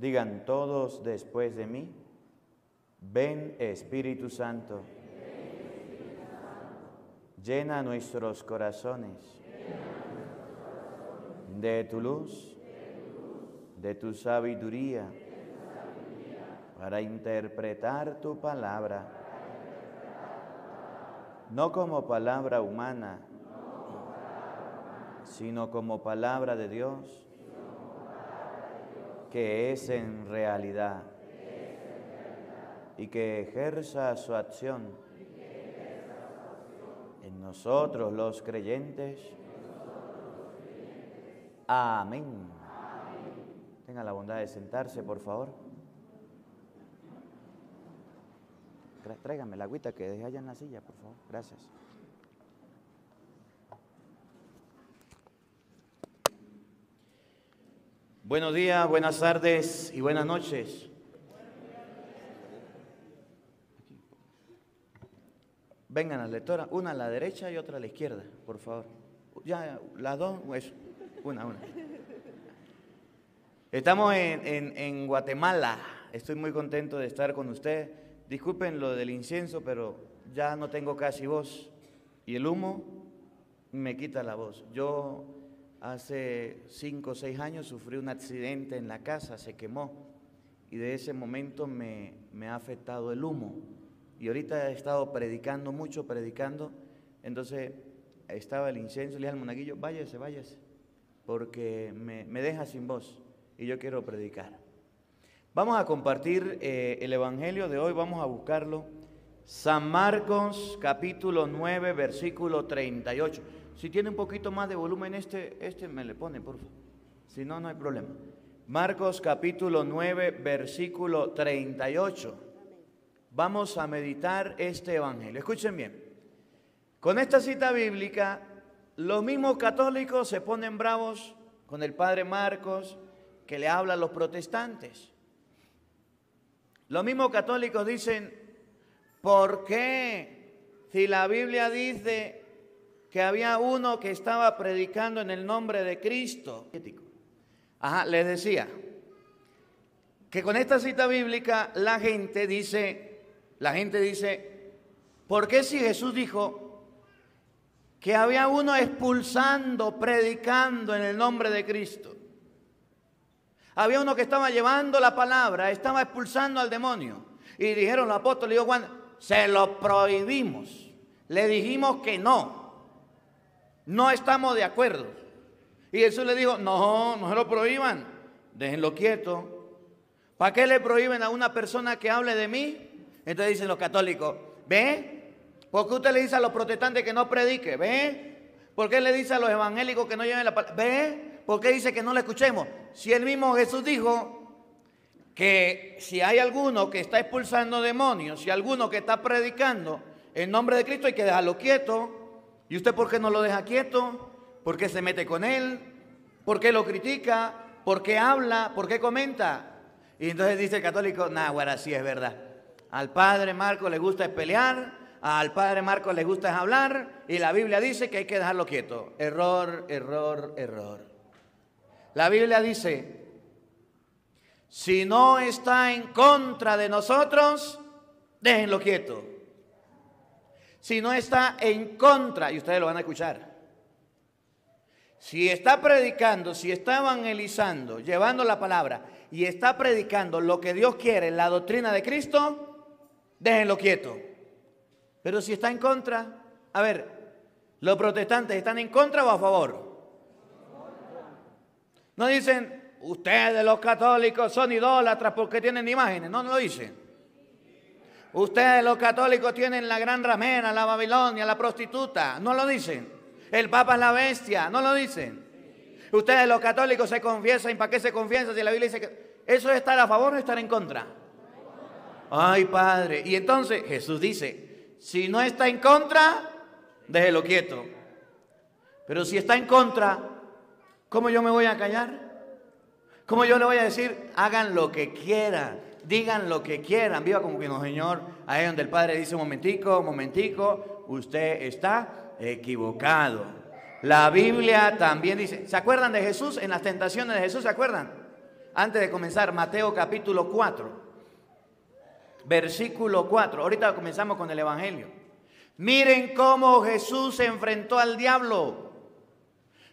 Digan todos después de mí, ven Espíritu Santo, llena nuestros corazones de tu luz, de tu sabiduría, para interpretar tu palabra, no como palabra humana, sino como palabra de Dios que es en realidad y que ejerza su acción en nosotros los creyentes. Amén. Tenga la bondad de sentarse, por favor. Tráigame la agüita que dejé allá en la silla, por favor. Gracias. Buenos días, buenas tardes y buenas noches. Vengan las lectoras, una a la derecha y otra a la izquierda, por favor. Ya, las dos, pues, una, una. Estamos en, Guatemala, estoy muy contento de estar con usted. Disculpen lo del incienso, pero ya no tengo casi voz y el humo me quita la voz. Yo Hace cinco o seis años sufrí un accidente en la casa, se quemó y de ese momento me, ha afectado el humo. Y ahorita he estado predicando mucho, predicando. Entonces estaba el incenso, le dije al monaguillo, váyase, váyase, porque me, deja sin voz y yo quiero predicar. Vamos a compartir eh, el Evangelio de hoy, vamos a buscarlo. San Marcos capítulo 9, versículo 38. Si tiene un poquito más de volumen este, este me le pone, por favor. Si no, no hay problema. Marcos capítulo 9, versículo 38. Vamos a meditar este evangelio. Escuchen bien. Con esta cita bíblica, los mismos católicos se ponen bravos con el padre Marcos que le habla a los protestantes. Los mismos católicos dicen, ¿por qué si la Biblia dice que había uno que estaba predicando en el nombre de Cristo. Ajá, les decía que con esta cita bíblica la gente dice, la gente dice, ¿por qué si Jesús dijo que había uno expulsando, predicando en el nombre de Cristo? Había uno que estaba llevando la palabra, estaba expulsando al demonio. Y dijeron los apóstoles, dijo Juan, se lo prohibimos, le dijimos que no no estamos de acuerdo. Y Jesús le dijo, no, no se lo prohíban, déjenlo quieto. ¿Para qué le prohíben a una persona que hable de mí? Entonces dicen los católicos, ¿ve? ¿Por qué usted le dice a los protestantes que no predique? ¿Ve? ¿Por qué le dice a los evangélicos que no lleven la palabra? ¿Ve? ¿Por qué dice que no le escuchemos? Si el mismo Jesús dijo que si hay alguno que está expulsando demonios, si alguno que está predicando en nombre de Cristo, hay que dejarlo quieto. ¿Y usted por qué no lo deja quieto? ¿Por qué se mete con él? ¿Por qué lo critica? ¿Por qué habla? ¿Por qué comenta? Y entonces dice el católico, nah, bueno, sí es verdad. Al padre Marco le gusta pelear, al padre Marco le gusta hablar, y la Biblia dice que hay que dejarlo quieto. Error, error, error. La Biblia dice, si no está en contra de nosotros, déjenlo quieto. Si no está en contra, y ustedes lo van a escuchar. Si está predicando, si está evangelizando, llevando la palabra, y está predicando lo que Dios quiere, la doctrina de Cristo, déjenlo quieto. Pero si está en contra, a ver, ¿los protestantes están en contra o a favor? No dicen, ustedes los católicos son idólatras porque tienen imágenes, no lo dicen. Ustedes los católicos tienen la gran ramera, la Babilonia, la prostituta. No lo dicen. El Papa es la bestia. No lo dicen. Ustedes los católicos se confiesan. ¿Para qué se confiesan si la Biblia dice que... ¿Eso es estar a favor o estar en contra? Ay, Padre. Y entonces Jesús dice, si no está en contra, déjelo quieto. Pero si está en contra, ¿cómo yo me voy a callar? ¿Cómo yo le voy a decir, hagan lo que quieran? digan lo que quieran, viva como que no, Señor. Ahí donde el Padre dice, momentico, momentico, usted está equivocado. La Biblia también dice, ¿se acuerdan de Jesús? En las tentaciones de Jesús, ¿se acuerdan? Antes de comenzar, Mateo capítulo 4, versículo 4. Ahorita comenzamos con el Evangelio. Miren cómo Jesús se enfrentó al diablo.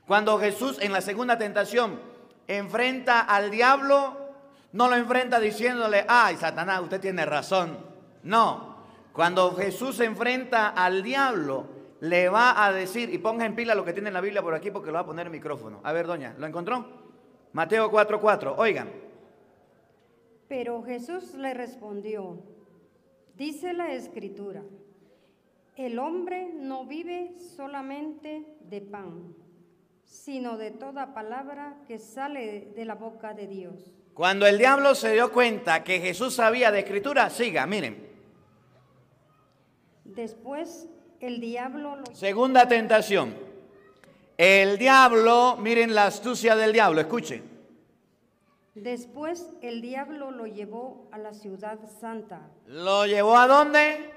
Cuando Jesús en la segunda tentación enfrenta al diablo, no lo enfrenta diciéndole, ay, Satanás, usted tiene razón. No, cuando Jesús se enfrenta al diablo, le va a decir, y ponga en pila lo que tiene en la Biblia por aquí porque lo va a poner en el micrófono. A ver, doña, ¿lo encontró? Mateo 4:4, oigan. Pero Jesús le respondió, dice la escritura, el hombre no vive solamente de pan, sino de toda palabra que sale de la boca de Dios. Cuando el diablo se dio cuenta que Jesús sabía de escritura, siga, miren. Después el diablo lo... Segunda tentación. El diablo, miren la astucia del diablo, escuchen. Después el diablo lo llevó a la ciudad santa. ¿Lo llevó a dónde?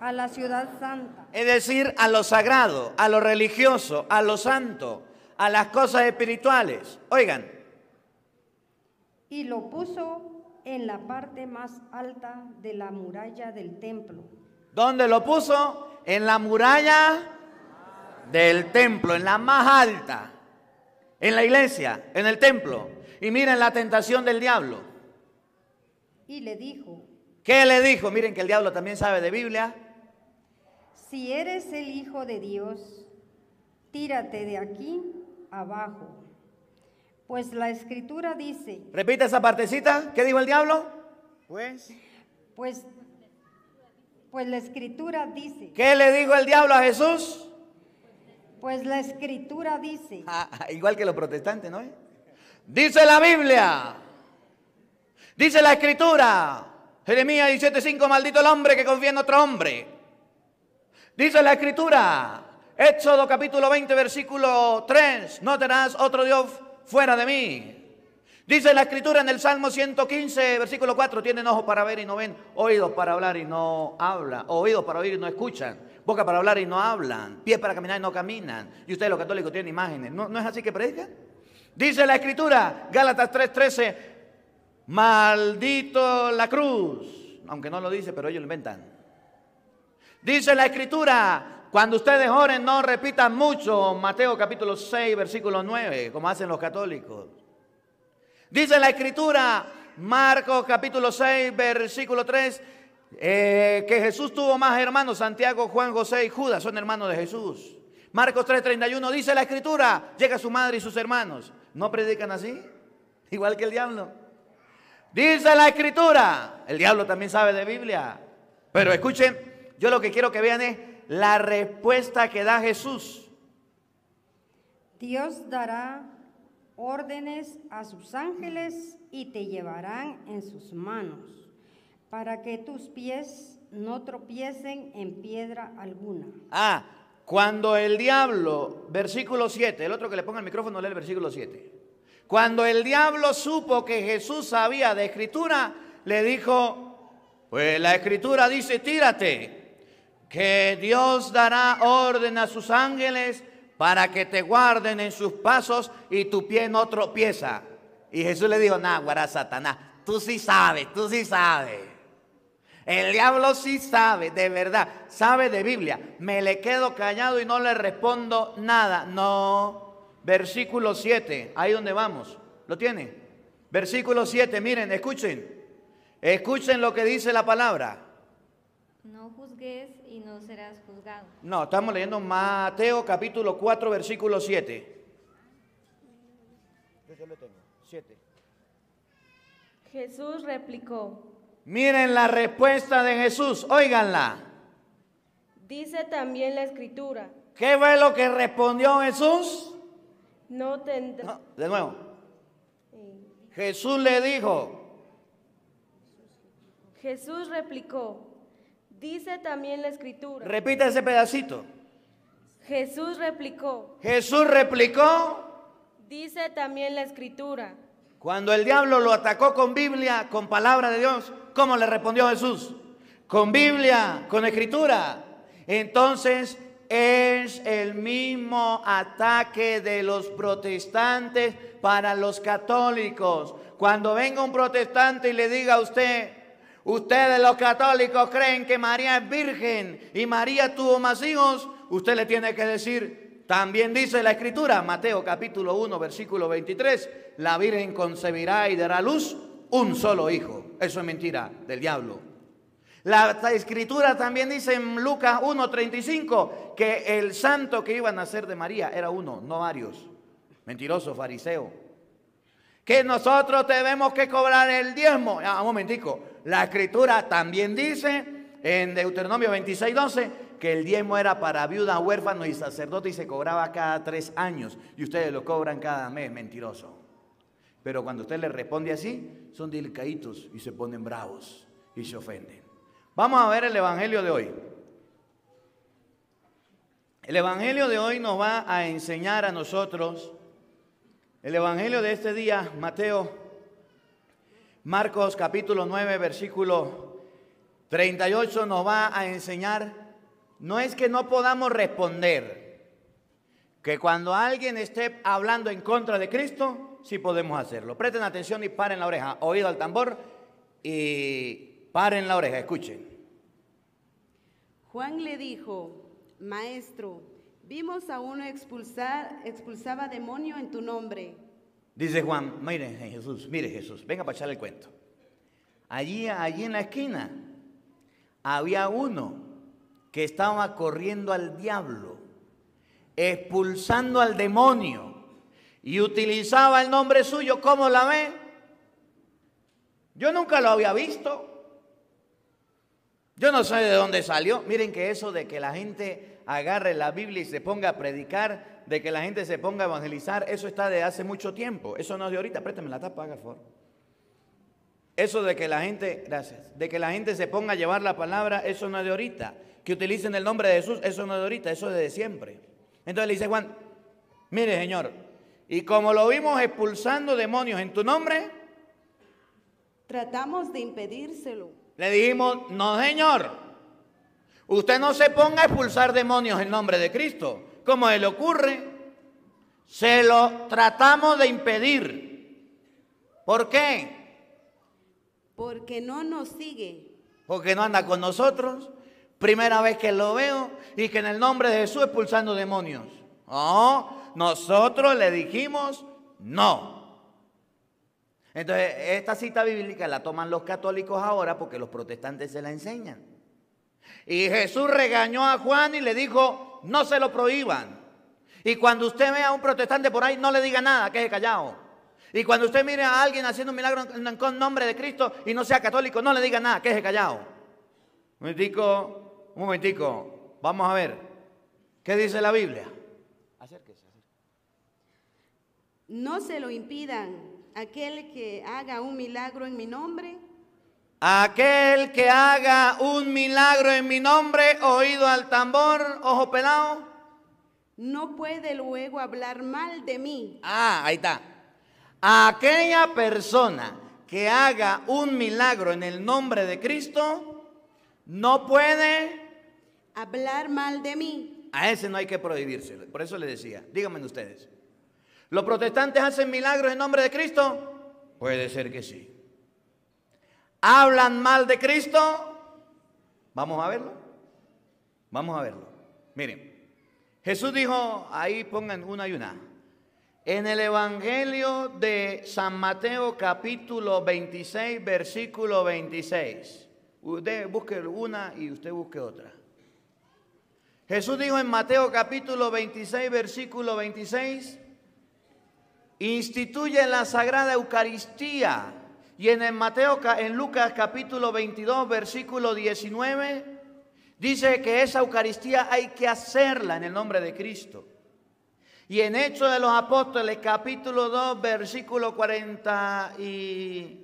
A la ciudad santa. Es decir, a lo sagrado, a lo religioso, a lo santo, a las cosas espirituales. Oigan, y lo puso en la parte más alta de la muralla del templo. ¿Dónde lo puso? En la muralla del templo, en la más alta, en la iglesia, en el templo. Y miren la tentación del diablo. Y le dijo. ¿Qué le dijo? Miren que el diablo también sabe de Biblia. Si eres el Hijo de Dios, tírate de aquí abajo. Pues la escritura dice. Repite esa partecita. ¿Qué dijo el diablo? Pues. Pues. Pues la escritura dice. ¿Qué le dijo el diablo a Jesús? Pues la escritura dice. Ah, igual que los protestantes, ¿no? Dice la Biblia. Dice la escritura. Jeremías 17:5, maldito el hombre que confía en otro hombre. Dice la escritura. Éxodo capítulo 20, versículo 3, no tenás otro oh Dios fuera de mí. Dice la escritura en el Salmo 115, versículo 4, tienen ojos para ver y no ven, oídos para hablar y no hablan, oídos para oír y no escuchan, boca para hablar y no hablan, pies para caminar y no caminan. Y ustedes los católicos tienen imágenes, ¿no, no es así que predican? Dice la escritura, Gálatas 3:13, maldito la cruz, aunque no lo dice, pero ellos lo inventan. Dice la escritura, cuando ustedes oren, no repitan mucho Mateo capítulo 6, versículo 9, como hacen los católicos. Dice la escritura, Marcos capítulo 6, versículo 3, eh, que Jesús tuvo más hermanos, Santiago, Juan, José y Judas son hermanos de Jesús. Marcos 3:31 dice la escritura, llega su madre y sus hermanos. ¿No predican así? Igual que el diablo. Dice la escritura, el diablo también sabe de Biblia. Pero escuchen, yo lo que quiero que vean es la respuesta que da Jesús. Dios dará órdenes a sus ángeles y te llevarán en sus manos, para que tus pies no tropiecen en piedra alguna. Ah, cuando el diablo, versículo 7, el otro que le ponga el micrófono lee el versículo 7. Cuando el diablo supo que Jesús sabía de escritura, le dijo, pues la escritura dice, tírate que Dios dará orden a sus ángeles para que te guarden en sus pasos y tu pie no tropieza. Y Jesús le dijo, nah, guarda Satanás, tú sí sabes, tú sí sabes. El diablo sí sabe, de verdad, sabe de Biblia. Me le quedo callado y no le respondo nada. No. Versículo 7, ahí donde vamos. ¿Lo tiene? Versículo 7, miren, escuchen. Escuchen lo que dice la palabra. No juzgues serás juzgado. No, estamos leyendo Mateo capítulo 4, versículo 7. 7. Jesús replicó. Miren la respuesta de Jesús, óiganla. Dice también la escritura. ¿Qué fue lo que respondió Jesús? No tendrá. de nuevo. Jesús le dijo. Jesús replicó. Dice también la escritura. Repita ese pedacito. Jesús replicó. Jesús replicó. Dice también la escritura. Cuando el diablo lo atacó con Biblia, con palabra de Dios, ¿cómo le respondió Jesús? Con Biblia, con escritura. Entonces es el mismo ataque de los protestantes para los católicos. Cuando venga un protestante y le diga a usted, Ustedes los católicos creen que María es virgen y María tuvo más hijos. Usted le tiene que decir, también dice la escritura, Mateo capítulo 1, versículo 23, la virgen concebirá y dará luz un solo hijo. Eso es mentira del diablo. La escritura también dice en Lucas 1.35 que el santo que iba a nacer de María era uno, no varios. Mentiroso, fariseo que nosotros tenemos que cobrar el diezmo. Ah, un momentico, la escritura también dice en Deuteronomio 26, 12, que el diezmo era para viudas, huérfanos y sacerdotes y se cobraba cada tres años. Y ustedes lo cobran cada mes, mentiroso. Pero cuando usted le responde así, son delicaditos y se ponen bravos y se ofenden. Vamos a ver el Evangelio de hoy. El Evangelio de hoy nos va a enseñar a nosotros el Evangelio de este día, Mateo, Marcos capítulo 9, versículo 38, nos va a enseñar, no es que no podamos responder, que cuando alguien esté hablando en contra de Cristo, sí podemos hacerlo. Presten atención y paren la oreja, oído al tambor y paren la oreja, escuchen. Juan le dijo, maestro, Vimos a uno expulsar, expulsaba demonio en tu nombre. Dice Juan, mire eh, Jesús, mire Jesús, venga para echarle el cuento. Allí, allí en la esquina había uno que estaba corriendo al diablo, expulsando al demonio y utilizaba el nombre suyo. ¿Cómo la ve? Yo nunca lo había visto. Yo no sé de dónde salió. Miren que eso de que la gente agarre la Biblia y se ponga a predicar, de que la gente se ponga a evangelizar, eso está de hace mucho tiempo. Eso no es de ahorita, préstame la tapa, haga Eso de que la gente, gracias, de que la gente se ponga a llevar la palabra, eso no es de ahorita. Que utilicen el nombre de Jesús, eso no es de ahorita, eso es de siempre. Entonces le dice Juan, mire Señor, y como lo vimos expulsando demonios en tu nombre, tratamos de impedírselo. Le dijimos, no Señor, Usted no se ponga a expulsar demonios en nombre de Cristo, como le ocurre. Se lo tratamos de impedir. ¿Por qué? Porque no nos sigue. Porque no anda con nosotros. Primera vez que lo veo y que en el nombre de Jesús expulsando demonios. No, oh, nosotros le dijimos no. Entonces, esta cita bíblica la toman los católicos ahora porque los protestantes se la enseñan. Y Jesús regañó a Juan y le dijo, no se lo prohíban. Y cuando usted vea a un protestante por ahí, no le diga nada, que es callado. Y cuando usted mire a alguien haciendo un milagro en nombre de Cristo y no sea católico, no le diga nada, que es callado. Un momentico, un momentico, vamos a ver. ¿Qué dice la Biblia? Acérquese. No se lo impidan aquel que haga un milagro en mi nombre Aquel que haga un milagro en mi nombre, oído al tambor, ojo pelado. No puede luego hablar mal de mí. Ah, ahí está. Aquella persona que haga un milagro en el nombre de Cristo, no puede hablar mal de mí. A ese no hay que prohibirse. Por eso le decía, díganme ustedes. ¿Los protestantes hacen milagros en nombre de Cristo? Puede ser que sí hablan mal de Cristo? Vamos a verlo. Vamos a verlo. Miren, Jesús dijo, ahí pongan una y una. En el Evangelio de San Mateo capítulo 26, versículo 26. Usted busque una y usted busque otra. Jesús dijo en Mateo capítulo 26, versículo 26, instituye la Sagrada Eucaristía y en Mateo, en Lucas capítulo 22, versículo 19, dice que esa Eucaristía hay que hacerla en el nombre de Cristo. Y en Hechos de los Apóstoles capítulo 2, versículo 46,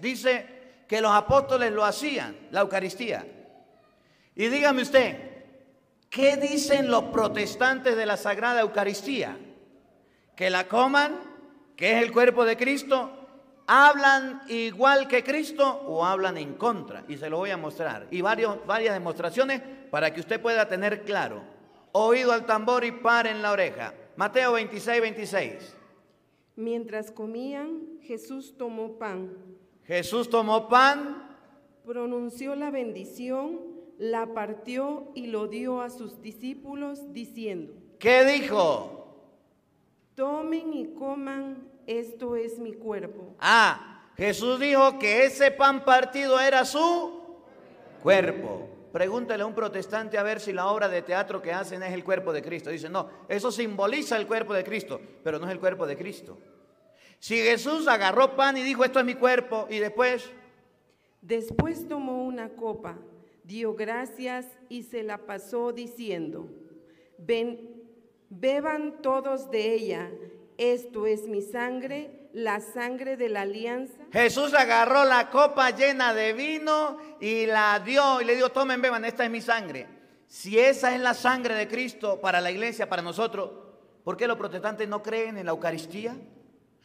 dice que los apóstoles lo hacían, la Eucaristía. Y dígame usted, ¿qué dicen los protestantes de la Sagrada Eucaristía? ¿Que la coman? que es el cuerpo de Cristo, hablan igual que Cristo o hablan en contra. Y se lo voy a mostrar. Y varias demostraciones para que usted pueda tener claro. Oído al tambor y par en la oreja. Mateo 26, 26. Mientras comían, Jesús tomó pan. Jesús tomó pan. Pronunció la bendición, la partió y lo dio a sus discípulos diciendo. ¿Qué dijo? Tomen y coman esto es mi cuerpo. Ah, Jesús dijo que ese pan partido era su cuerpo. Pregúntale a un protestante a ver si la obra de teatro que hacen es el cuerpo de Cristo. ...dice no, eso simboliza el cuerpo de Cristo, pero no es el cuerpo de Cristo. Si Jesús agarró pan y dijo, esto es mi cuerpo, y después... Después tomó una copa, dio gracias y se la pasó diciendo, Ven, beban todos de ella esto es mi sangre, la sangre de la alianza. Jesús agarró la copa llena de vino y la dio y le dijo, tomen, beban, esta es mi sangre. Si esa es la sangre de Cristo para la iglesia, para nosotros, ¿por qué los protestantes no creen en la Eucaristía?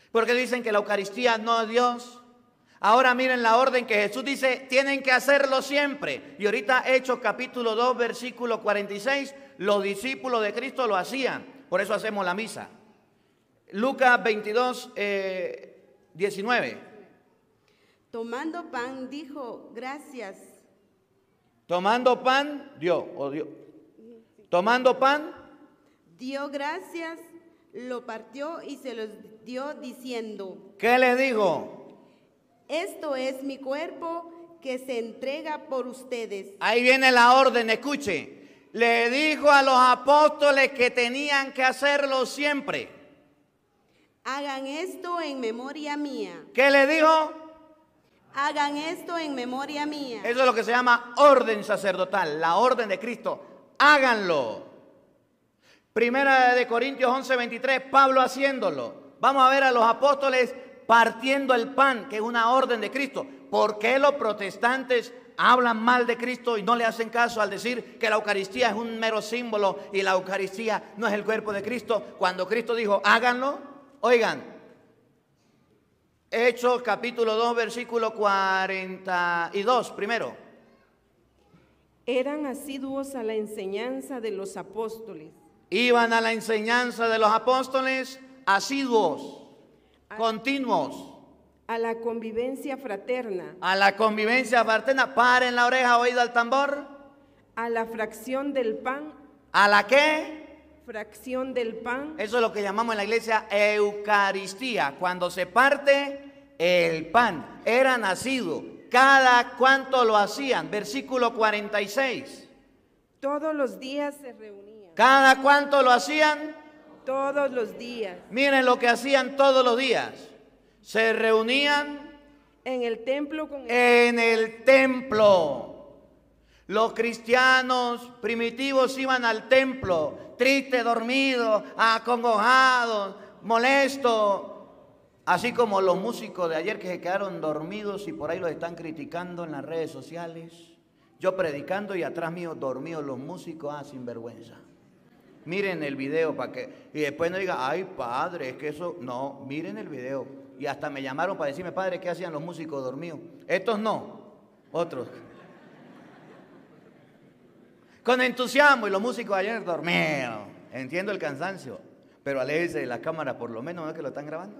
¿Por qué dicen que la Eucaristía no es Dios? Ahora miren la orden que Jesús dice, tienen que hacerlo siempre. Y ahorita Hechos capítulo 2, versículo 46, los discípulos de Cristo lo hacían. Por eso hacemos la misa. Lucas 22, 19. Eh, Tomando pan, dijo, gracias. Tomando pan, dio, o dio. Tomando pan. Dio gracias, lo partió y se los dio diciendo. ¿Qué le dijo? Esto es mi cuerpo que se entrega por ustedes. Ahí viene la orden, escuche. Le dijo a los apóstoles que tenían que hacerlo siempre. Hagan esto en memoria mía. ¿Qué le dijo? Hagan esto en memoria mía. Eso es lo que se llama orden sacerdotal, la orden de Cristo. Háganlo. Primera de Corintios 11:23, Pablo haciéndolo. Vamos a ver a los apóstoles partiendo el pan, que es una orden de Cristo. ¿Por qué los protestantes hablan mal de Cristo y no le hacen caso al decir que la Eucaristía es un mero símbolo y la Eucaristía no es el cuerpo de Cristo? Cuando Cristo dijo, háganlo, Oigan, Hechos capítulo 2, versículo 42, primero. Eran asiduos a la enseñanza de los apóstoles. Iban a la enseñanza de los apóstoles asiduos, continuos. A la convivencia fraterna. A la convivencia fraterna. Paren la oreja, oído al tambor. A la fracción del pan. ¿A la qué? fracción del pan. Eso es lo que llamamos en la iglesia Eucaristía, cuando se parte el pan. Era nacido, cada cuánto lo hacían, versículo 46. Todos los días se reunían. ¿Cada cuánto lo hacían? Todos los días. Miren lo que hacían todos los días. Se reunían en el templo con en el templo. Los cristianos primitivos iban al templo triste, dormido, acongojado, molesto. Así como los músicos de ayer que se quedaron dormidos y por ahí los están criticando en las redes sociales. Yo predicando y atrás mío dormido, los músicos, ah, sinvergüenza. Miren el video para que. Y después no diga, ay padre, es que eso. No, miren el video. Y hasta me llamaron para decirme, padre, ¿qué hacían los músicos dormidos? Estos no, otros con entusiasmo y los músicos ayer dormieron. Entiendo el cansancio, pero aléjense de la cámara, por lo menos, que lo están grabando?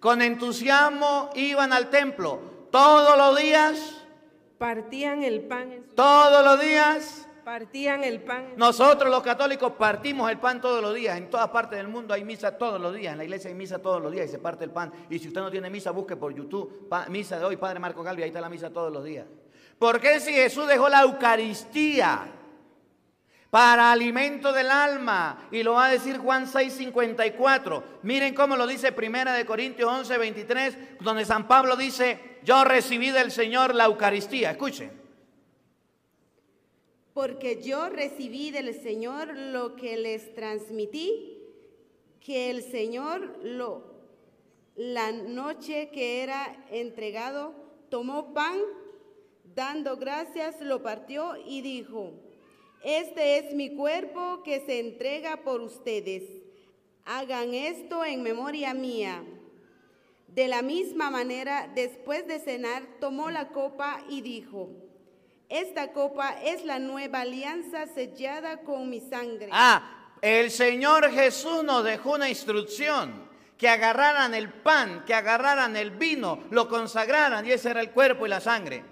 Con entusiasmo iban al templo todos los días. Partían el pan. Todos los días. Partían el pan. Nosotros los católicos partimos el pan todos los días. En todas partes del mundo hay misa todos los días. En la iglesia hay misa todos los días y se parte el pan. Y si usted no tiene misa, busque por YouTube. misa de hoy, Padre Marco Galvi, ahí está la misa todos los días. Porque si Jesús dejó la Eucaristía para alimento del alma, y lo va a decir Juan 6, 54, miren cómo lo dice Primera de Corintios 11, 23, donde San Pablo dice, yo recibí del Señor la Eucaristía. Escuchen. Porque yo recibí del Señor lo que les transmití, que el Señor lo, la noche que era entregado, tomó pan Dando gracias lo partió y dijo, este es mi cuerpo que se entrega por ustedes. Hagan esto en memoria mía. De la misma manera, después de cenar, tomó la copa y dijo, esta copa es la nueva alianza sellada con mi sangre. Ah, el Señor Jesús nos dejó una instrucción, que agarraran el pan, que agarraran el vino, lo consagraran y ese era el cuerpo y la sangre.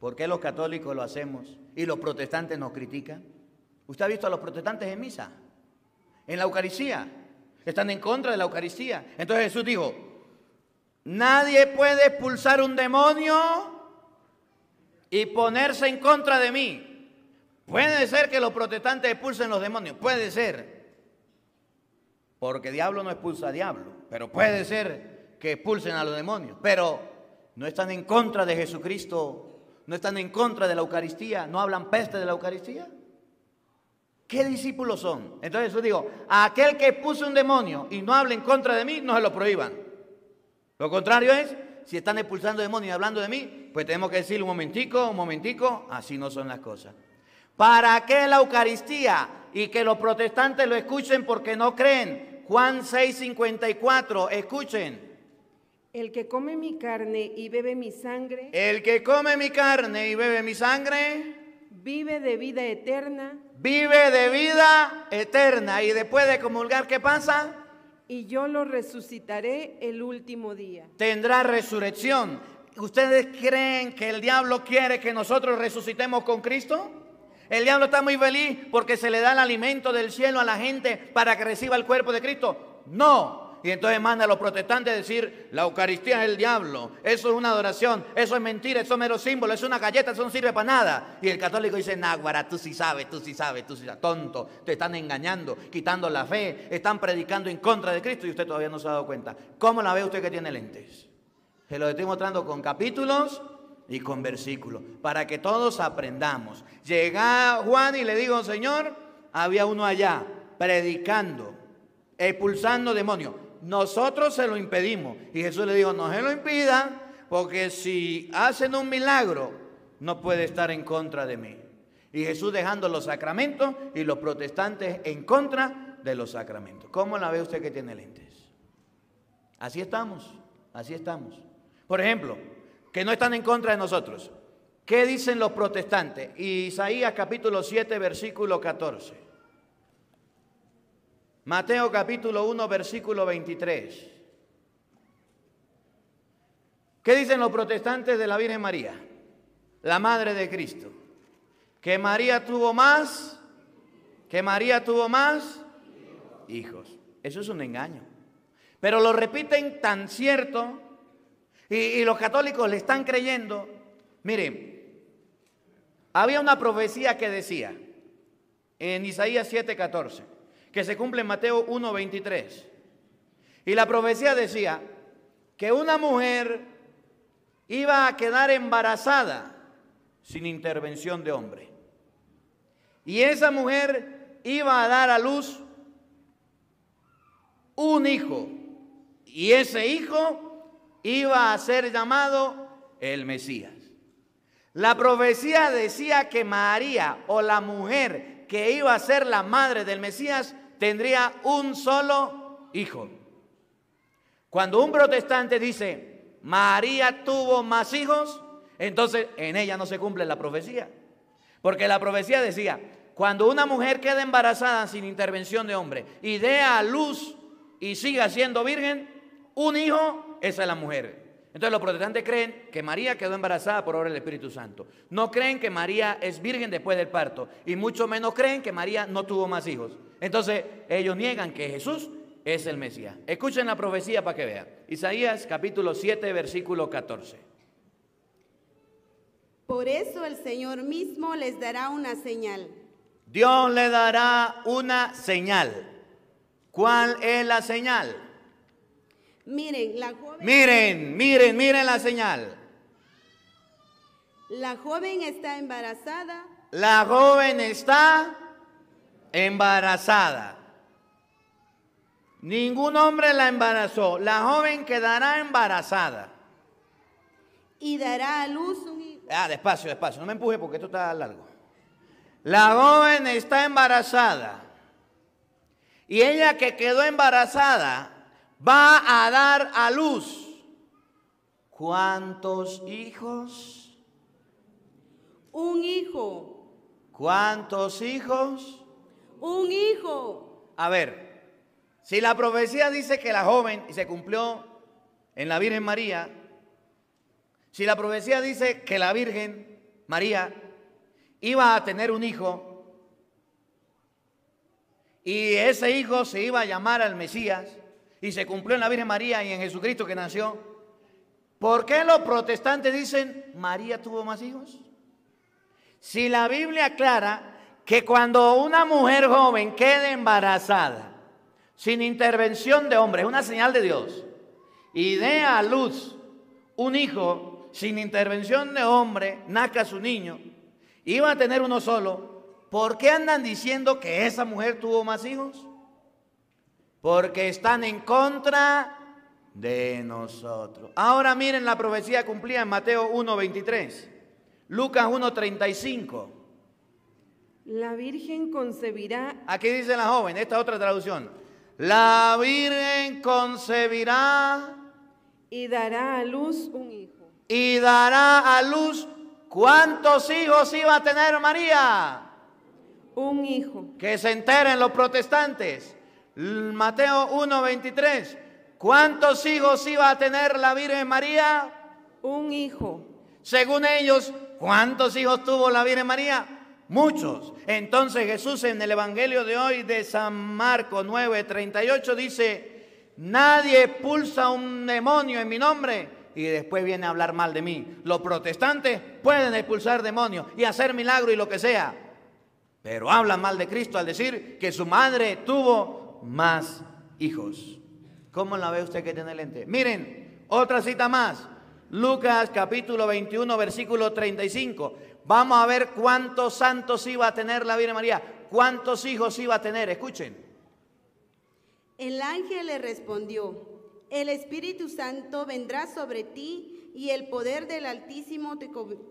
¿Por qué los católicos lo hacemos y los protestantes nos critican? ¿Usted ha visto a los protestantes en misa? ¿En la Eucaristía? Están en contra de la Eucaristía. Entonces Jesús dijo, nadie puede expulsar un demonio y ponerse en contra de mí. Puede ser que los protestantes expulsen los demonios, puede ser. Porque diablo no expulsa a diablo, pero puede ser que expulsen a los demonios. Pero no están en contra de Jesucristo no están en contra de la Eucaristía, no hablan peste de la Eucaristía. ¿Qué discípulos son? Entonces yo digo, aquel que puso un demonio y no habla en contra de mí, no se lo prohíban. Lo contrario es, si están expulsando demonios y hablando de mí, pues tenemos que decir un momentico, un momentico, así no son las cosas. ¿Para qué la Eucaristía? Y que los protestantes lo escuchen porque no creen. Juan 6:54, escuchen. El que come mi carne y bebe mi sangre. El que come mi carne y bebe mi sangre. Vive de vida eterna. Vive de vida eterna. Y después de comulgar, ¿qué pasa? Y yo lo resucitaré el último día. Tendrá resurrección. ¿Ustedes creen que el diablo quiere que nosotros resucitemos con Cristo? El diablo está muy feliz porque se le da el alimento del cielo a la gente para que reciba el cuerpo de Cristo. No, y entonces manda a los protestantes a decir, la Eucaristía es el diablo, eso es una adoración, eso es mentira, eso es mero símbolo, es una galleta, eso no sirve para nada. Y el católico dice, Náguara, tú sí sabes, tú sí sabes, tú sí sabes, tonto, te están engañando, quitando la fe, están predicando en contra de Cristo y usted todavía no se ha dado cuenta. ¿Cómo la ve usted que tiene lentes? Se lo estoy mostrando con capítulos y con versículos, para que todos aprendamos. Llega Juan y le digo, Señor, había uno allá predicando, expulsando demonios nosotros se lo impedimos. Y Jesús le dijo, no se lo impida porque si hacen un milagro, no puede estar en contra de mí. Y Jesús dejando los sacramentos y los protestantes en contra de los sacramentos. ¿Cómo la ve usted que tiene lentes? Así estamos, así estamos. Por ejemplo, que no están en contra de nosotros. ¿Qué dicen los protestantes? Isaías capítulo 7, versículo 14. Mateo capítulo 1, versículo 23. ¿Qué dicen los protestantes de la Virgen María, la Madre de Cristo? Que María tuvo más, que María tuvo más hijos. Eso es un engaño. Pero lo repiten tan cierto y, los católicos le están creyendo. Miren, había una profecía que decía en Isaías 7:14 que se cumple en Mateo 1:23. Y la profecía decía que una mujer iba a quedar embarazada sin intervención de hombre. Y esa mujer iba a dar a luz un hijo. Y ese hijo iba a ser llamado el Mesías. La profecía decía que María o la mujer que iba a ser la madre del Mesías tendría un solo hijo. Cuando un protestante dice, María tuvo más hijos, entonces en ella no se cumple la profecía. Porque la profecía decía, cuando una mujer queda embarazada sin intervención de hombre y dé a luz y siga siendo virgen, un hijo, esa es la mujer. Entonces los protestantes creen que María quedó embarazada por obra del Espíritu Santo. No creen que María es virgen después del parto. Y mucho menos creen que María no tuvo más hijos. Entonces ellos niegan que Jesús es el Mesías. Escuchen la profecía para que vean. Isaías capítulo 7, versículo 14. Por eso el Señor mismo les dará una señal. Dios le dará una señal. ¿Cuál es la señal? Miren, la Miren, miren, miren la señal. La joven está embarazada. La joven está embarazada. Ningún hombre la embarazó. La joven quedará embarazada. Y dará a luz un hijo. Ah, despacio, despacio. No me empuje porque esto está largo. La joven está embarazada. Y ella que quedó embarazada va a dar a luz. ¿Cuántos hijos? Un hijo. ¿Cuántos hijos? Un hijo. A ver, si la profecía dice que la joven y se cumplió en la Virgen María, si la profecía dice que la Virgen María iba a tener un hijo, y ese hijo se iba a llamar al Mesías, y se cumplió en la Virgen María y en Jesucristo que nació. ¿Por qué los protestantes dicen María tuvo más hijos? Si la Biblia aclara que cuando una mujer joven queda embarazada, sin intervención de hombre, es una señal de Dios, y dé a luz un hijo, sin intervención de hombre, nazca su niño, iba a tener uno solo, ¿por qué andan diciendo que esa mujer tuvo más hijos? porque están en contra de nosotros. Ahora miren la profecía cumplida en Mateo 1.23, Lucas 1.35. La Virgen concebirá. Aquí dice la joven, esta otra traducción. La Virgen concebirá. Y dará a luz un hijo. Y dará a luz. ¿Cuántos hijos iba a tener María? Un hijo. Que se enteren los protestantes. Mateo 1:23. ¿Cuántos hijos iba a tener la Virgen María? Un hijo. Según ellos, ¿cuántos hijos tuvo la Virgen María? Muchos. Entonces Jesús en el Evangelio de hoy de San Marcos 9:38 dice, nadie expulsa un demonio en mi nombre y después viene a hablar mal de mí. Los protestantes pueden expulsar demonios y hacer milagro y lo que sea, pero hablan mal de Cristo al decir que su madre tuvo más hijos. ¿Cómo la ve usted que tiene lente? Miren, otra cita más. Lucas capítulo 21, versículo 35. Vamos a ver cuántos santos iba a tener la Virgen María, cuántos hijos iba a tener. Escuchen. El ángel le respondió, el Espíritu Santo vendrá sobre ti y el poder del Altísimo te,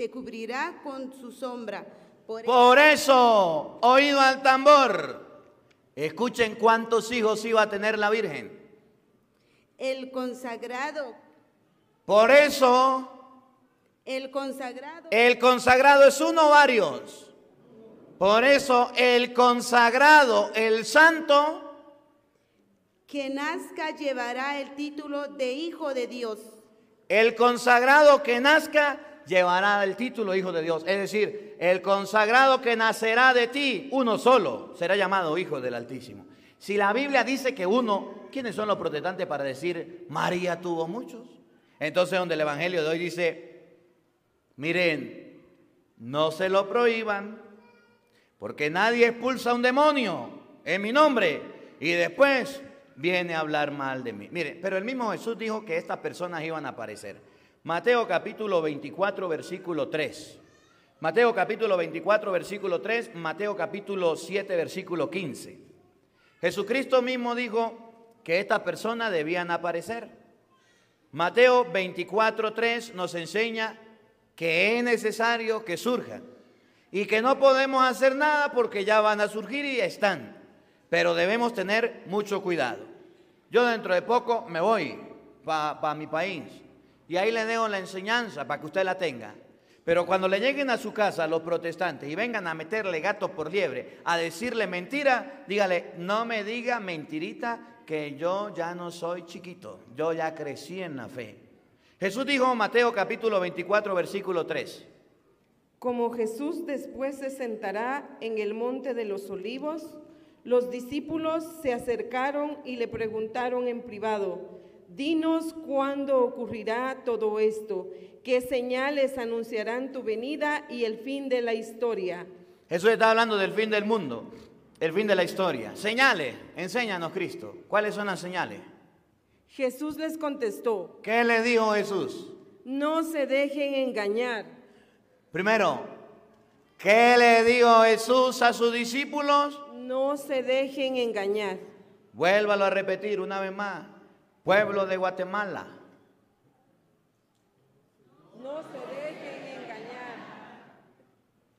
cubrirá con su sombra. Por eso, oído al tambor. Escuchen cuántos hijos iba a tener la Virgen. El consagrado. Por eso. El consagrado. El consagrado es uno o varios. Por eso el consagrado, el santo. Que nazca llevará el título de hijo de Dios. El consagrado que nazca llevará el título Hijo de Dios. Es decir, el consagrado que nacerá de ti, uno solo, será llamado Hijo del Altísimo. Si la Biblia dice que uno, ¿quiénes son los protestantes para decir María tuvo muchos? Entonces donde el Evangelio de hoy dice, miren, no se lo prohíban, porque nadie expulsa a un demonio en mi nombre y después viene a hablar mal de mí. Mire, pero el mismo Jesús dijo que estas personas iban a aparecer. Mateo capítulo 24, versículo 3. Mateo capítulo 24, versículo 3, Mateo capítulo 7, versículo 15. Jesucristo mismo dijo que estas personas debían aparecer. Mateo 24, 3 nos enseña que es necesario que surjan y que no podemos hacer nada porque ya van a surgir y ya están, pero debemos tener mucho cuidado. Yo dentro de poco me voy para mi país y ahí le dejo la enseñanza para que usted la tenga. Pero cuando le lleguen a su casa los protestantes y vengan a meterle gatos por liebre, a decirle mentira, dígale, no me diga mentirita que yo ya no soy chiquito, yo ya crecí en la fe. Jesús dijo en Mateo capítulo 24 versículo 3. Como Jesús después se sentará en el monte de los olivos, los discípulos se acercaron y le preguntaron en privado, Dinos cuándo ocurrirá todo esto, qué señales anunciarán tu venida y el fin de la historia. Jesús está hablando del fin del mundo, el fin de la historia. Señales, enséñanos Cristo. ¿Cuáles son las señales? Jesús les contestó. ¿Qué le dijo Jesús? No se dejen engañar. Primero, ¿qué le dijo Jesús a sus discípulos? No se dejen engañar. Vuélvalo a repetir una vez más. Pueblo de Guatemala. No se dejen engañar.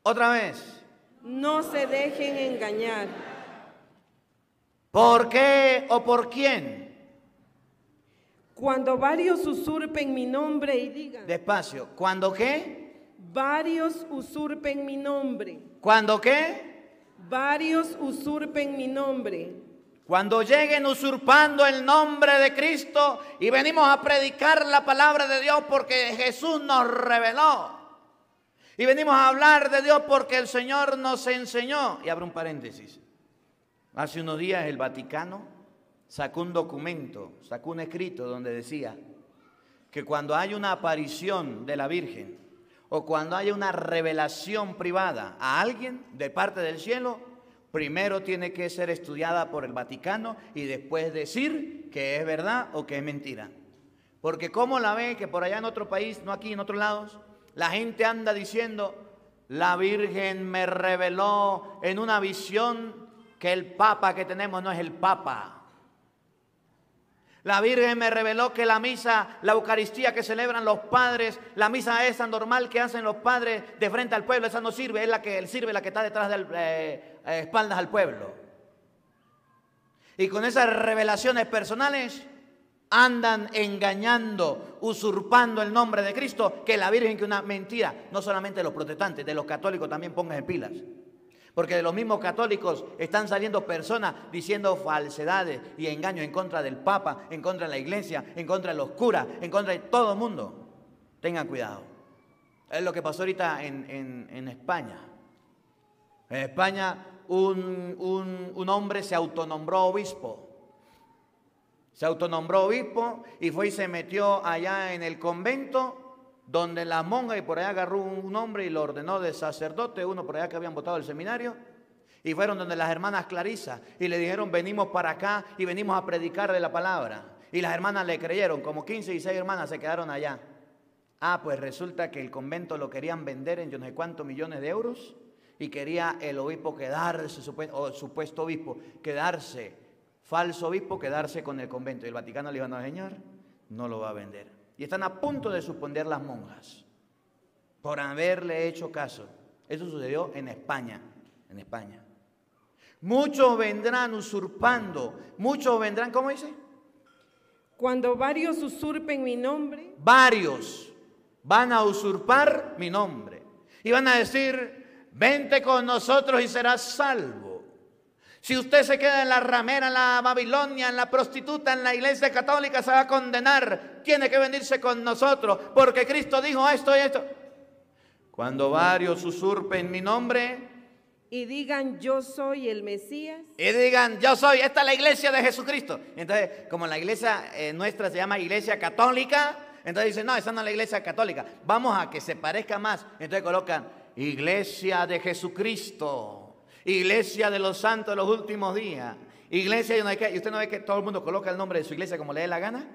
Otra vez. No se dejen engañar. ¿Por qué o por quién? Cuando varios usurpen mi nombre y digan. Despacio. ¿Cuando qué? Varios usurpen mi nombre. ¿Cuando qué? Varios usurpen mi nombre cuando lleguen usurpando el nombre de Cristo y venimos a predicar la palabra de Dios porque Jesús nos reveló. Y venimos a hablar de Dios porque el Señor nos enseñó. Y abro un paréntesis. Hace unos días el Vaticano sacó un documento, sacó un escrito donde decía que cuando hay una aparición de la Virgen o cuando hay una revelación privada a alguien de parte del cielo, Primero tiene que ser estudiada por el Vaticano y después decir que es verdad o que es mentira. Porque como la ve que por allá en otro país, no aquí, en otros lados, la gente anda diciendo, la Virgen me reveló en una visión que el Papa que tenemos no es el Papa. La Virgen me reveló que la misa, la Eucaristía que celebran los padres, la misa esa normal que hacen los padres de frente al pueblo, esa no sirve, es la que sirve, la que está detrás de eh, eh, espaldas al pueblo. Y con esas revelaciones personales andan engañando, usurpando el nombre de Cristo, que la Virgen que una mentira, no solamente de los protestantes, de los católicos también pongan en pilas. Porque de los mismos católicos están saliendo personas diciendo falsedades y engaños en contra del Papa, en contra de la iglesia, en contra de los curas, en contra de todo el mundo. Tengan cuidado. Es lo que pasó ahorita en, España. En España un, un hombre se autonombró obispo. Se autonombró obispo y fue y se metió allá en el convento donde la monja y por allá agarró un hombre y lo ordenó de sacerdote, uno por allá que habían votado el seminario, y fueron donde las hermanas Clarisa y le dijeron, venimos para acá y venimos a predicarle la palabra. Y las hermanas le creyeron, como 15 y 6 hermanas se quedaron allá. Ah, pues resulta que el convento lo querían vender en yo no sé cuántos millones de euros y quería el obispo quedarse, o supuesto obispo, quedarse, falso obispo, quedarse con el convento. Y el Vaticano le dijo, no, señor, no lo va a vender y están a punto de suspender las monjas por haberle hecho caso. Eso sucedió en España, en España. Muchos vendrán usurpando, muchos vendrán, ¿cómo dice? Cuando varios usurpen mi nombre. Varios van a usurpar mi nombre y van a decir, vente con nosotros y serás salvo. Si usted se queda en la ramera, en la Babilonia, en la prostituta, en la iglesia católica, se va a condenar. Tiene que venirse con nosotros, porque Cristo dijo esto y esto. Cuando varios usurpen mi nombre. Y digan, yo soy el Mesías. Y digan, yo soy, esta es la iglesia de Jesucristo. Entonces, como la iglesia eh, nuestra se llama iglesia católica, entonces dicen, no, esa no es la iglesia católica. Vamos a que se parezca más. Entonces colocan, iglesia de Jesucristo iglesia de los santos de los últimos días, iglesia y, que, usted no ve que todo el mundo coloca el nombre de su iglesia como le dé la gana.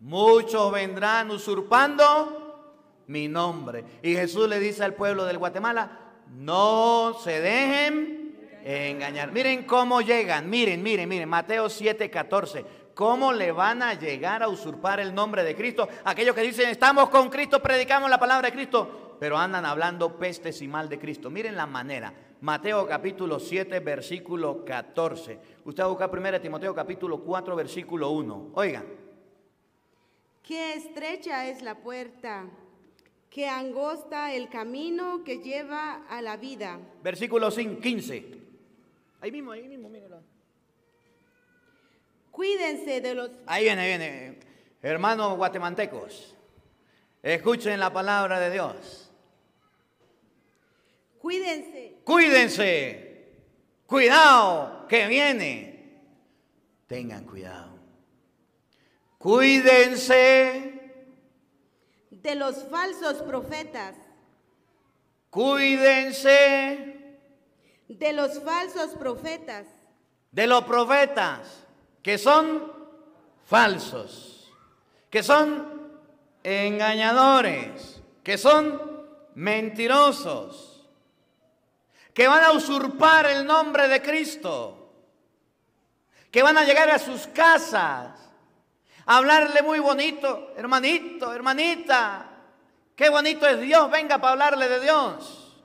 Muchos vendrán usurpando mi nombre. Y Jesús le dice al pueblo del Guatemala, no se dejen engañar. Miren cómo llegan, miren, miren, miren, Mateo 7, 14. ¿Cómo le van a llegar a usurpar el nombre de Cristo? Aquellos que dicen, estamos con Cristo, predicamos la palabra de Cristo pero andan hablando pestes y mal de Cristo. Miren la manera. Mateo capítulo 7, versículo 14. Usted va a buscar primero Timoteo capítulo 4, versículo 1. Oigan. Qué estrecha es la puerta, qué angosta el camino que lleva a la vida. Versículo 15. Ahí mismo, ahí mismo, mírenlo. Cuídense de los... Ahí viene, ahí viene. Hermanos guatemaltecos, escuchen la palabra de Dios. Cuídense. Cuídense. Cuidado que viene. Tengan cuidado. Cuídense. De los falsos profetas. Cuídense. De los falsos profetas. De los profetas que son falsos, que son engañadores, que son mentirosos que van a usurpar el nombre de Cristo, que van a llegar a sus casas, a hablarle muy bonito, hermanito, hermanita, qué bonito es Dios, venga para hablarle de Dios.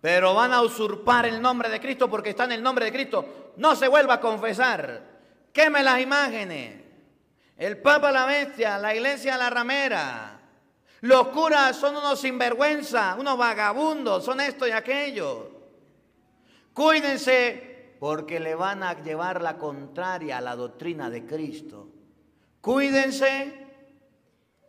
Pero van a usurpar el nombre de Cristo porque está en el nombre de Cristo. No se vuelva a confesar. Queme las imágenes. El Papa la bestia, la iglesia la ramera. Los curas son unos sinvergüenza, unos vagabundos, son esto y aquello. Cuídense porque le van a llevar la contraria a la doctrina de Cristo. Cuídense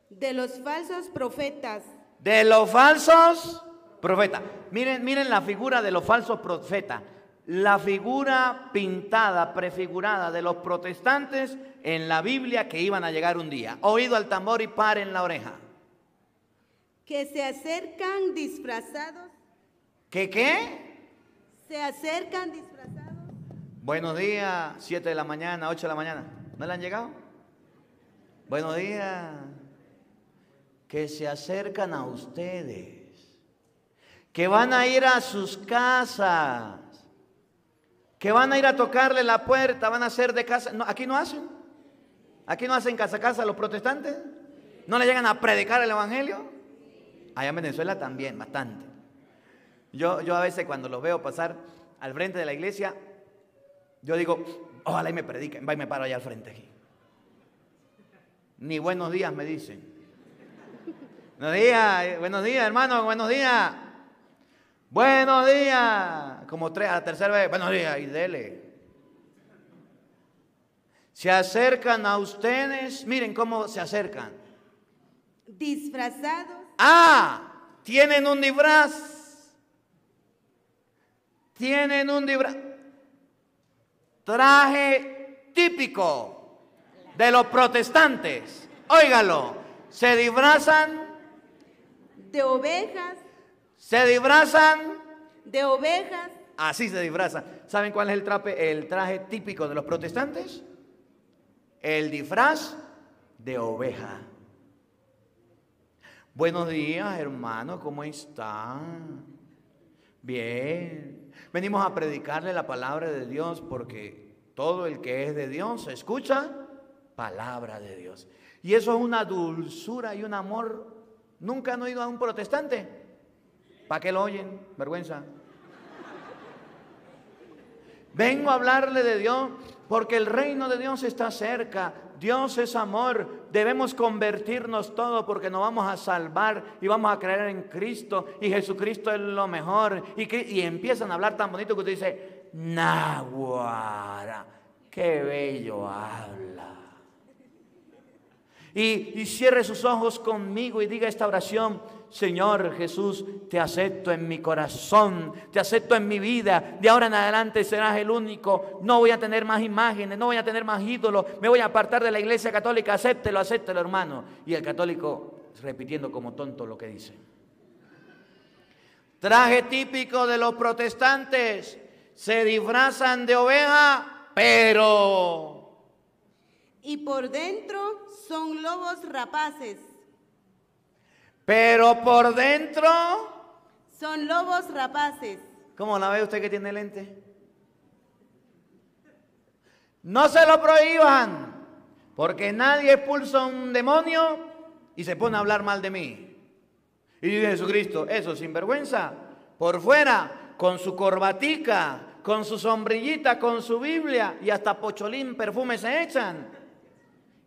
de los falsos profetas. De los falsos profetas. Miren, miren la figura de los falsos profetas. La figura pintada, prefigurada de los protestantes en la Biblia que iban a llegar un día. Oído al tambor y paren la oreja. Que se acercan disfrazados. ¿Qué qué? Se acercan disfrazados. Buenos días, 7 de la mañana, 8 de la mañana. ¿No le han llegado? Buenos días. Que se acercan a ustedes. Que van a ir a sus casas. Que van a ir a tocarle la puerta, van a ser de casa. aquí no hacen. Aquí no hacen casa a casa los protestantes. No le llegan a predicar el evangelio. Allá en Venezuela también, bastante. Yo, yo a veces cuando los veo pasar al frente de la iglesia, yo digo, ojalá y me prediquen, va y me paro allá al frente aquí. Ni buenos días me dicen. Buenos días, eh, buenos días, hermano, buenos días. Buenos días. Como tres, a la tercera vez, buenos días, y dele. Se acercan a ustedes, miren cómo se acercan. Disfrazados Ah, tienen un disfraz. Tienen un disfraz. Traje típico de los protestantes. Óigalo. Se disfrazan. De ovejas. Se disfrazan. De ovejas. Así se disfrazan. ¿Saben cuál es el, el traje típico de los protestantes? El disfraz de oveja. Buenos días, hermano, ¿cómo está? Bien. Venimos a predicarle la palabra de Dios porque todo el que es de Dios escucha palabra de Dios. Y eso es una dulzura y un amor. Nunca han oído a un protestante. ¿Para qué lo oyen? Vergüenza. Vengo a hablarle de Dios porque el reino de Dios está cerca. Dios es amor. Debemos convertirnos todos porque nos vamos a salvar y vamos a creer en Cristo. Y Jesucristo es lo mejor. Y, empiezan a hablar tan bonito que usted dice, Nahuara, qué bello habla. Y, cierre sus ojos conmigo y diga esta oración. Señor Jesús, te acepto en mi corazón, te acepto en mi vida. De ahora en adelante serás el único. No voy a tener más imágenes, no voy a tener más ídolos. Me voy a apartar de la iglesia católica. Acéptelo, acéptelo, hermano. Y el católico repitiendo como tonto lo que dice. Traje típico de los protestantes. Se disfrazan de oveja, pero y por dentro son lobos rapaces. Pero por dentro son lobos rapaces. ¿Cómo la ve usted que tiene lente? No se lo prohíban, porque nadie expulsa un demonio y se pone a hablar mal de mí. Y dice Jesucristo, eso sin vergüenza, por fuera, con su corbatica, con su sombrillita, con su Biblia y hasta pocholín perfume se echan.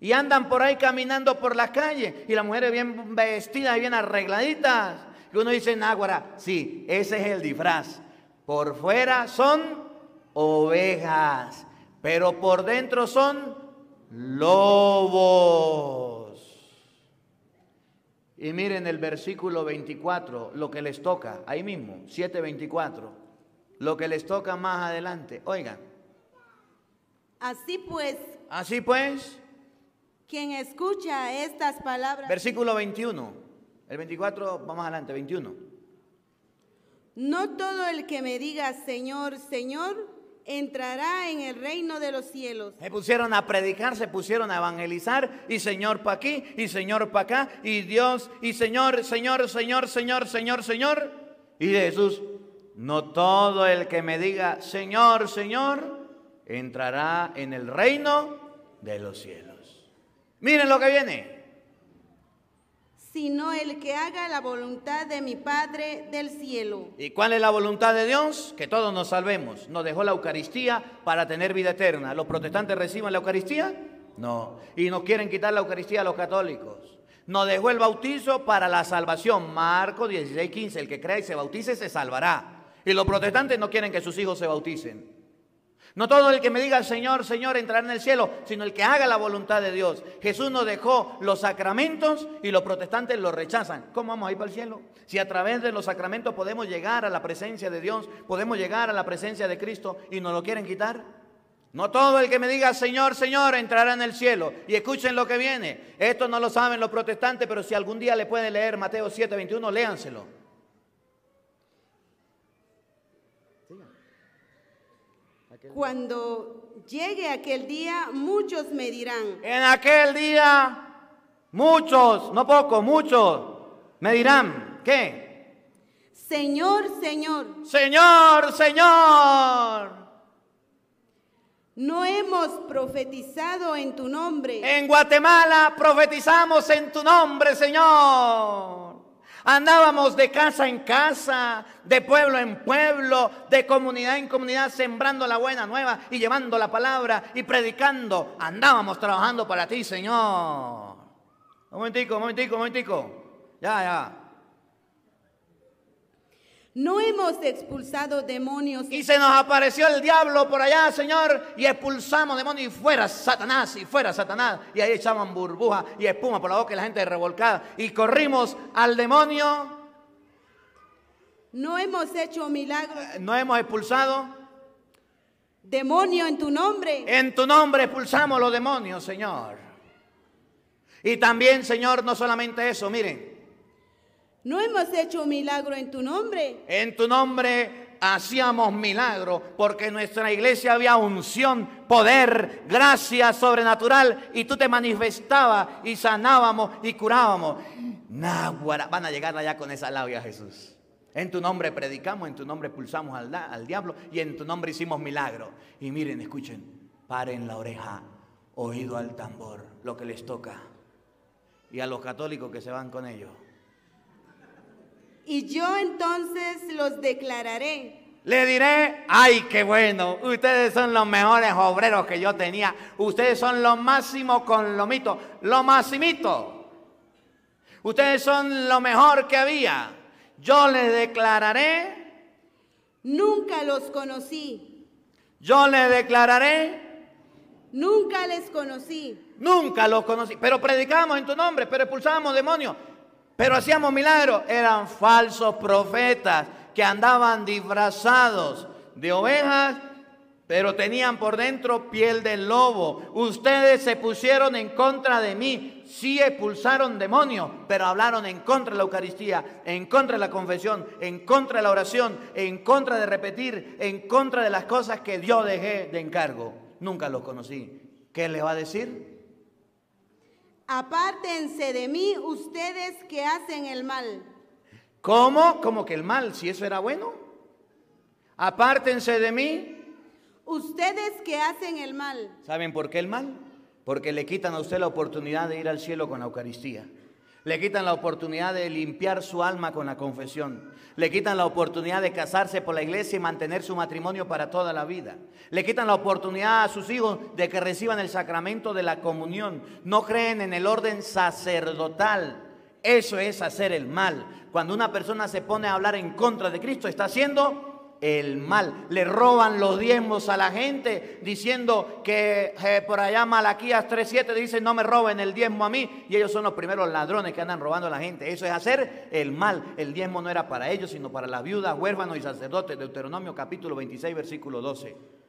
Y andan por ahí caminando por la calle. Y las mujeres bien vestidas bien arregladitas. Y uno dice, Náguara, sí, ese es el disfraz. Por fuera son ovejas, pero por dentro son lobos. Y miren el versículo 24, lo que les toca, ahí mismo, 7:24, lo que les toca más adelante. Oigan. Así pues. Así pues. Quien escucha estas palabras. Versículo 21. El 24, vamos adelante, 21. No todo el que me diga Señor, Señor, entrará en el reino de los cielos. Se pusieron a predicar, se pusieron a evangelizar, y Señor para aquí, y Señor para acá, y Dios, y Señor, Señor, Señor, Señor, Señor, Señor. Y Jesús, no todo el que me diga Señor, Señor, entrará en el reino de los cielos. Miren lo que viene. Sino el que haga la voluntad de mi Padre del cielo. ¿Y cuál es la voluntad de Dios? Que todos nos salvemos. Nos dejó la Eucaristía para tener vida eterna. ¿Los protestantes reciben la Eucaristía? No. Y nos quieren quitar la Eucaristía a los católicos. Nos dejó el bautizo para la salvación. Marco 16, 15. El que crea y se bautice se salvará. Y los protestantes no quieren que sus hijos se bauticen. No todo el que me diga Señor, Señor entrará en el cielo, sino el que haga la voluntad de Dios. Jesús nos dejó los sacramentos y los protestantes los rechazan. ¿Cómo vamos a ir para el cielo? Si a través de los sacramentos podemos llegar a la presencia de Dios, podemos llegar a la presencia de Cristo y nos lo quieren quitar. No todo el que me diga Señor, Señor entrará en el cielo. Y escuchen lo que viene. Esto no lo saben los protestantes, pero si algún día le pueden leer Mateo 7, 21, léanselo. Cuando llegue aquel día, muchos me dirán. En aquel día, muchos, no pocos, muchos, me dirán, ¿qué? Señor, Señor. Señor, Señor. No hemos profetizado en tu nombre. En Guatemala profetizamos en tu nombre, Señor. Andábamos de casa en casa, de pueblo en pueblo, de comunidad en comunidad, sembrando la buena nueva y llevando la palabra y predicando. Andábamos trabajando para ti, Señor. Un momentico, un momentico, un momentico. Ya, ya. No hemos expulsado demonios. Y se nos apareció el diablo por allá, Señor, y expulsamos demonios y fuera Satanás, y fuera Satanás. Y ahí echaban burbujas y espuma por la boca y la gente revolcada. Y corrimos al demonio. No hemos hecho milagros. Eh, no hemos expulsado. Demonio en tu nombre. En tu nombre expulsamos los demonios, Señor. Y también, Señor, no solamente eso, miren. No hemos hecho un milagro en tu nombre. En tu nombre hacíamos milagro. porque en nuestra iglesia había unción, poder, gracia sobrenatural y tú te manifestabas y sanábamos y curábamos. van a llegar allá con esa labia Jesús. En tu nombre predicamos, en tu nombre pulsamos al, diablo y en tu nombre hicimos milagro. Y miren, escuchen, paren la oreja, oído al tambor, lo que les toca. Y a los católicos que se van con ellos. Y yo entonces los declararé. Le diré, ay, qué bueno, ustedes son los mejores obreros que yo tenía. Ustedes son los máximos con lo mito, lo maximito. Ustedes son lo mejor que había. Yo les declararé. Nunca los conocí. Yo les declararé. Nunca les conocí. Nunca los conocí. Pero predicamos en tu nombre, pero expulsamos demonios pero hacíamos milagros. Eran falsos profetas que andaban disfrazados de ovejas, pero tenían por dentro piel de lobo. Ustedes se pusieron en contra de mí, sí expulsaron demonios, pero hablaron en contra de la Eucaristía, en contra de la confesión, en contra de la oración, en contra de repetir, en contra de las cosas que Dios dejé de encargo. Nunca los conocí. ¿Qué le va a decir? Apártense de mí ustedes que hacen el mal. ¿Cómo? Como que el mal, si eso era bueno. Apártense de mí. Ustedes que hacen el mal. ¿Saben por qué el mal? Porque le quitan a usted la oportunidad de ir al cielo con la Eucaristía. Le quitan la oportunidad de limpiar su alma con la confesión. Le quitan la oportunidad de casarse por la iglesia y mantener su matrimonio para toda la vida. Le quitan la oportunidad a sus hijos de que reciban el sacramento de la comunión. No creen en el orden sacerdotal. Eso es hacer el mal. Cuando una persona se pone a hablar en contra de Cristo, está haciendo el mal. Le roban los diezmos a la gente diciendo que eh, por allá Malaquías 3.7 dice no me roben el diezmo a mí. Y ellos son los primeros ladrones que andan robando a la gente. Eso es hacer el mal. El diezmo no era para ellos, sino para las viudas, huérfanos y sacerdotes. Deuteronomio capítulo 26, versículo 12.